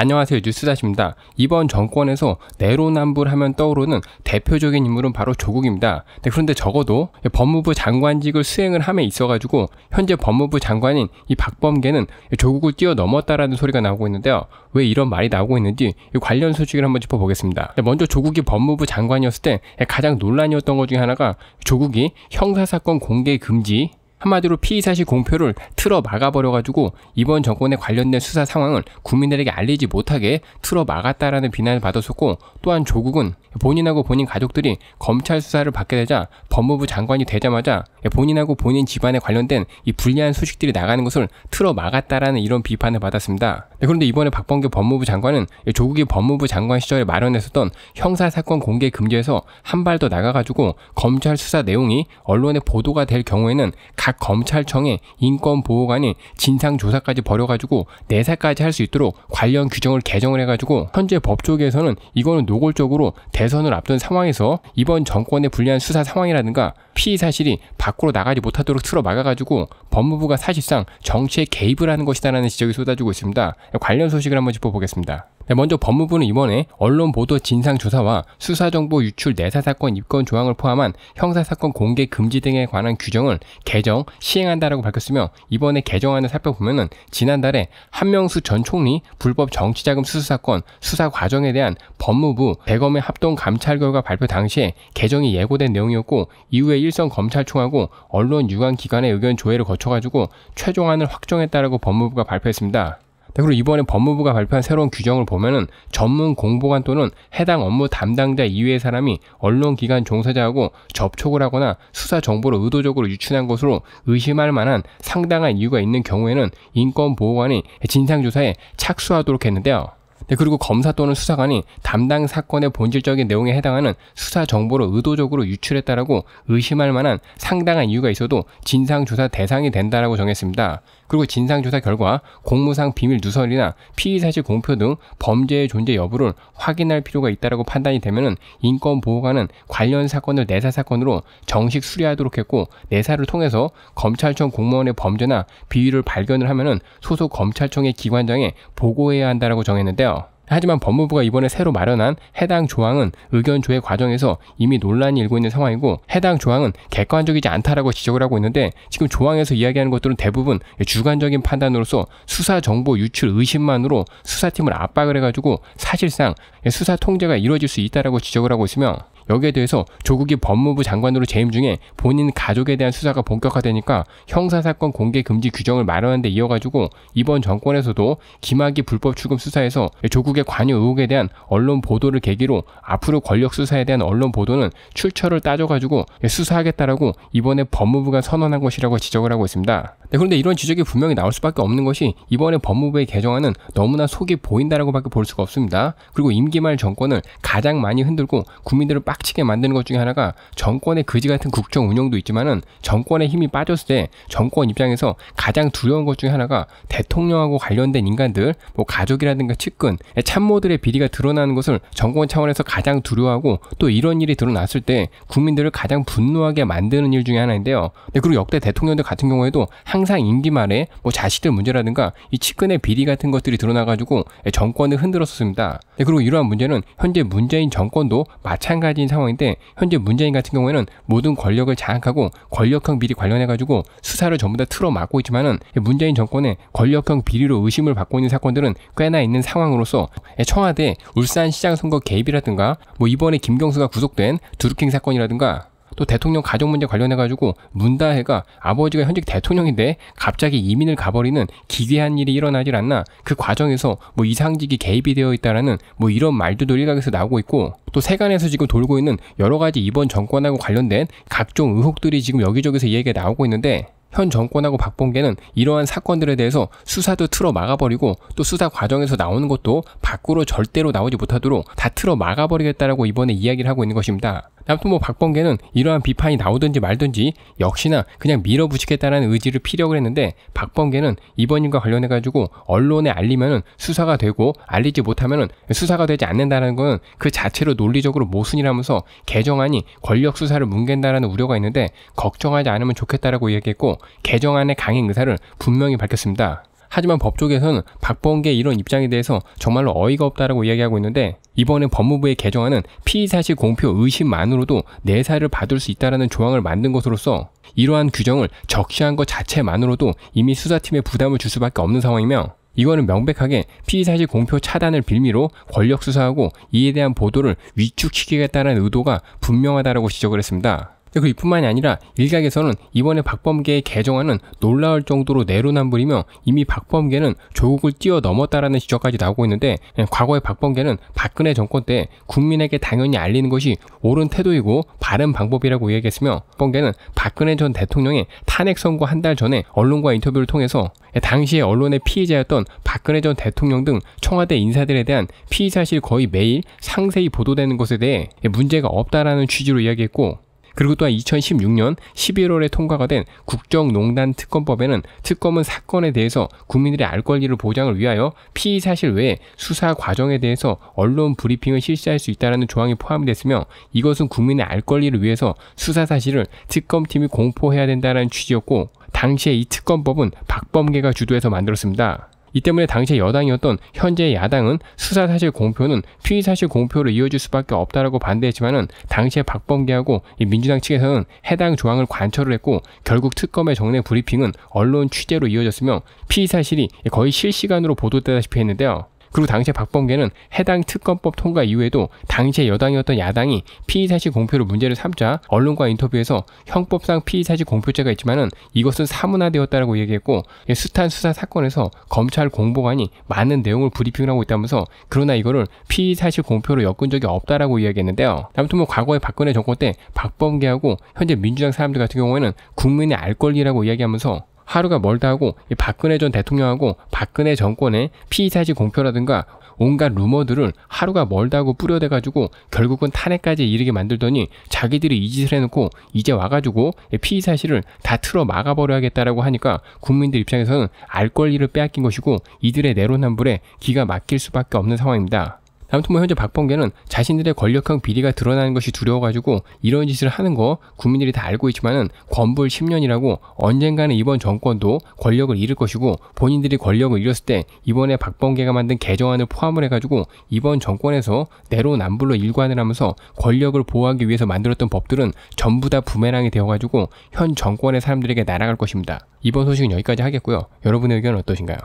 안녕하세요 뉴스다십니다. 이번 정권에서 내로남불하면 떠오르는 대표적인 인물은 바로 조국입니다. 네, 그런데 적어도 법무부 장관직을 수행을 함에 있어가지고 현재 법무부 장관인 이 박범계는 조국을 뛰어넘었다라는 소리가 나오고 있는데요. 왜 이런 말이 나오고 있는지 관련 소식을 한번 짚어보겠습니다. 네, 먼저 조국이 법무부 장관이었을 때 가장 논란이었던 것 중에 하나가 조국이 형사사건 공개 금지 한마디로 피의사실 공표를 틀어 막아버려가지고 이번 정권에 관련된 수사 상황을 국민들에게 알리지 못하게 틀어 막았다라는 비난을 받았었고 또한 조국은 본인하고 본인 가족들이 검찰 수사를 받게 되자 법무부 장관이 되자마자 예, 본인하고 본인 집안에 관련된 이 불리한 소식들이 나가는 것을 틀어 막았다라는 이런 비판을 받았습니다. 네, 그런데 이번에 박범계 법무부 장관은 예, 조국이 법무부 장관 시절에 마련했었던 형사사건 공개 금지에서 한 발 더 나가가지고 검찰 수사 내용이 언론에 보도가 될 경우에는 각 검찰청의 인권보호관이 진상조사까지 벌여가지고 내사까지 할 수 있도록 관련 규정을 개정을 해가지고 현재 법조계에서는 이거는 노골적으로 대선을 앞둔 상황에서 이번 정권의 불리한 수사 상황이라든가 피의 사실이 밖으로 나가지 못하도록 틀어 막아가지고 법무부가 사실상 정치에 개입을 하는 것이다라는 지적이 쏟아지고 있습니다. 관련 소식을 한번 짚어보겠습니다. 네, 먼저 법무부는 이번에 언론 보도 진상 조사와 수사 정보 유출 내사 사건 입건 조항을 포함한 형사 사건 공개 금지 등에 관한 규정을 개정 시행한다라고 밝혔으며 이번에 개정안을 살펴보면은 지난달에 한명수 전 총리 불법 정치자금 수수 사건 수사 과정에 대한 법무부 대검의 합동 감찰 결과 발표 당시에 개정이 예고된 내용이었고 이후에 일선 검찰총하고 언론 유관 기관의 의견 조회를 거쳐가지고 최종안을 확정했다라고 법무부가 발표했습니다. 그리고 이번에 법무부가 발표한 새로운 규정을 보면은 전문 공보관 또는 해당 업무 담당자 이외의 사람이 언론기관 종사자하고 접촉을 하거나 수사 정보를 의도적으로 유출한 것으로 의심할 만한 상당한 이유가 있는 경우에는 인권보호관이 진상조사에 착수하도록 했는데요. 네, 그리고 검사 또는 수사관이 담당 사건의 본질적인 내용에 해당하는 수사 정보를 의도적으로 유출했다라고 의심할 만한 상당한 이유가 있어도 진상조사 대상이 된다라고 정했습니다. 그리고 진상조사 결과 공무상 비밀 누설이나 피의사실 공표 등 범죄의 존재 여부를 확인할 필요가 있다라고 판단이 되면은 인권보호관은 관련 사건을 내사 사건으로 정식 수리하도록 했고 내사를 통해서 검찰청 공무원의 범죄나 비위를 발견을 하면은 소속 검찰청의 기관장에 보고해야 한다라고 정했는데요. 하지만 법무부가 이번에 새로 마련한 해당 조항은 의견 조회 과정에서 이미 논란이 일고 있는 상황이고 해당 조항은 객관적이지 않다라고 지적을 하고 있는데 지금 조항에서 이야기하는 것들은 대부분 주관적인 판단으로서 수사 정보 유출 의심만으로 수사팀을 압박을 해가지고 사실상 수사 통제가 이루어질 수 있다라고 지적을 하고 있으며 여기에 대해서 조국이 법무부 장관으로 재임 중에 본인 가족에 대한 수사가 본격화되니까 형사사건 공개 금지 규정을 마련한 데 이어가지고 이번 정권에서도 김학의 불법 출금 수사에서 조국의 관여 의혹에 대한 언론 보도를 계기로 앞으로 권력 수사에 대한 언론 보도는 출처를 따져가지고 수사하겠다라고 이번에 법무부가 선언한 것이라고 지적을 하고 있습니다. 네, 그런데 이런 지적이 분명히 나올 수밖에 없는 것이 이번에 법무부의 개정안은 너무나 속이 보인다라고밖에 볼 수가 없습니다. 그리고 임기 말 정권을 가장 많이 흔들고 국민들을 빡 닥치게 만드는 것 중에 하나가 정권의 그지 같은 국정 운영도 있지만은 정권의 힘이 빠졌을 때 정권 입장에서 가장 두려운 것 중에 하나가 대통령하고 관련된 인간들, 뭐 가족이라든가 측근, 참모들의 비리가 드러나는 것을 정권 차원에서 가장 두려워하고 또 이런 일이 드러났을 때 국민들을 가장 분노하게 만드는 일 중에 하나인데요. 네, 그리고 역대 대통령들 같은 경우에도 항상 임기 말에 뭐 자식들 문제라든가 이 측근의 비리 같은 것들이 드러나가지고 정권을 흔들었었습니다. 네, 그리고 이러한 문제는 현재 문재인 정권도 마찬가지인 있는 상황인데 현재 문재인 같은 경우에는 모든 권력을 장악하고 권력형 비리 관련해 가지고 수사를 전부 다 틀어 막고 있지만은 문재인 정권의 권력형 비리로 의심을 받고 있는 사건들은 꽤나 있는 상황으로서 청와대 울산시장 선거 개입이라든가 뭐 이번에 김경수가 구속된 두루킹 사건이라든가 또 대통령 가족 문제 관련해 가지고 문다해가 아버지가 현직 대통령인데 갑자기 이민을 가버리는 기괴한 일이 일어나질 않나 그 과정에서 뭐 이상직이 개입이 되어 있다라는 뭐 이런 말들도 일각에서 나오고 있고 또 세간에서 지금 돌고 있는 여러 가지 이번 정권하고 관련된 각종 의혹들이 지금 여기저기서 얘기가 나오고 있는데 현 정권하고 박봉계는 이러한 사건들에 대해서 수사도 틀어 막아버리고 또 수사 과정에서 나오는 것도 밖으로 절대로 나오지 못하도록 다 틀어 막아버리겠다라고 이번에 이야기를 하고 있는 것입니다. 아무튼 뭐 박범계는 이러한 비판이 나오든지 말든지 역시나 그냥 밀어붙이겠다는 의지를 피력을 했는데 박범계는 이번 일과 관련해 가지고 언론에 알리면은 수사가 되고 알리지 못하면은 수사가 되지 않는다는 거는 그 자체로 논리적으로 모순이라면서 개정안이 권력 수사를 뭉갠다라는 우려가 있는데 걱정하지 않으면 좋겠다라고 얘기했고 개정안의 강행 의사를 분명히 밝혔습니다. 하지만 법조계에서는 박범계 의 이런 입장에 대해서 정말로 어이가 없다라고 이야기하고 있는데 이번에 법무부에개정하는 피의사실 공표 의심만으로도 내사를 받을 수 있다라는 조항을 만든 것으로서 이러한 규정을 적시한 것 자체만으로도 이미 수사팀에 부담을 줄 수밖에 없는 상황이며 이거는 명백하게 피의사실 공표 차단을 빌미로 권력 수사하고 이에 대한 보도를 위축시키겠다는 의도가 분명하다라고 지적을 했습니다. 그리고 이뿐만이 아니라 일각에서는 이번에 박범계의 개정안은 놀라울 정도로 내로남불이며 이미 박범계는 조국을 뛰어넘었다라는 지적까지 나오고 있는데 예, 과거의 박범계는 박근혜 정권 때 국민에게 당연히 알리는 것이 옳은 태도이고 바른 방법이라고 이야기했으며 박범계는 박근혜 전 대통령의 탄핵 선거 한 달 전에 언론과 인터뷰를 통해서 예, 당시에 언론의 피의자였던 박근혜 전 대통령 등 청와대 인사들에 대한 피의 사실 거의 매일 상세히 보도되는 것에 대해 예, 문제가 없다라는 취지로 이야기했고 그리고 또한 2016년 11월에 통과가 된 국정농단 특검법에는 특검은 사건에 대해서 국민들의 알 권리를 보장을 위하여 피의 사실 외에 수사 과정에 대해서 언론 브리핑을 실시할 수 있다는 조항이 포함됐으며 이것은 국민의 알 권리를 위해서 수사 사실을 특검팀이 공포해야 된다는 취지였고 당시에 이 특검법은 박범계가 주도해서 만들었습니다. 이 때문에 당시 여당이었던 현재 야당은 수사 사실 공표는 피의 사실 공표로 이어질 수밖에 없다라고 반대했지만은 당시에 박범계하고 민주당 측에서는 해당 조항을 관철을 했고 결국 특검의 정례 브리핑은 언론 취재로 이어졌으며 피의 사실이 거의 실시간으로 보도되다시피 했는데요. 그리고 당시에 박범계는 해당 특검법 통과 이후에도 당시에 여당이었던 야당이 피의사실 공표로 문제를 삼자 언론과 인터뷰에서 형법상 피의사실 공표죄가 있지만은 이것은 사문화되었다라고 얘기했고 수탄 예, 수사 사건에서 검찰 공보관이 많은 내용을 브리핑을 하고 있다면서 그러나 이거를 피의사실 공표로 엮은 적이 없다라고 이야기했는데요. 아무튼 뭐 과거에 박근혜 정권 때 박범계하고 현재 민주당 사람들 같은 경우에는 국민의 알 권리라고 이야기하면서 하루가 멀다고 하이 박근혜 전 대통령하고 박근혜 정권의 피의사실 공표라든가 온갖 루머들을 하루가 멀다고 뿌려대가지고 결국은 탄핵까지 이르게 만들더니 자기들이 이 짓을 해놓고 이제 와가지고 피의 사실을 다 틀어 막아버려야겠다라고 하니까 국민들 입장에서는 알 권리를 빼앗긴 것이고 이들의 내로남불에 기가 막힐 수밖에 없는 상황입니다. 아무튼 현재 박범계는 자신들의 권력형 비리가 드러나는 것이 두려워가지고 이런 짓을 하는 거 국민들이 다 알고 있지만은 건불 10년이라고 언젠가는 이번 정권도 권력을 잃을 것이고 본인들이 권력을 잃었을 때 이번에 박범계가 만든 개정안을 포함을 해가지고 이번 정권에서 내로남불로 일관을 하면서 권력을 보호하기 위해서 만들었던 법들은 전부 다 부메랑이 되어가지고 현 정권의 사람들에게 날아갈 것입니다. 이번 소식은 여기까지 하겠고요. 여러분의 의견은 어떠신가요?